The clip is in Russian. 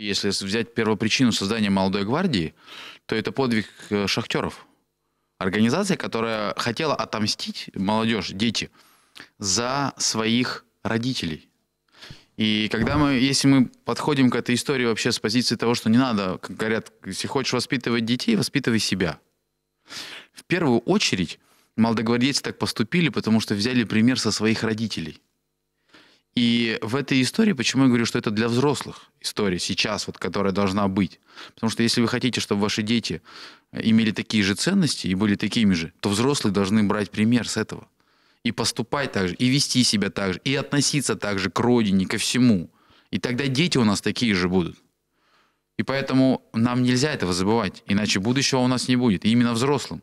Если взять первопричину создания молодой гвардии, то это подвиг э, шахтеров. Организация, которая хотела отомстить молодежь, дети, за своих родителей. И когда мы, если мы подходим к этой истории вообще с позиции того, что не надо, как говорят, если хочешь воспитывать детей, воспитывай себя. В первую очередь молодогвардейцы так поступили, потому что взяли пример со своих родителей – и в этой истории, почему я говорю, что это для взрослых история сейчас, вот, которая должна быть. Потому что если вы хотите, чтобы ваши дети имели такие же ценности и были такими же, то взрослые должны брать пример с этого. И поступать так же, и вести себя так же, и относиться так же к родине, ко всему. И тогда дети у нас такие же будут. И поэтому нам нельзя этого забывать, иначе будущего у нас не будет, именно взрослым.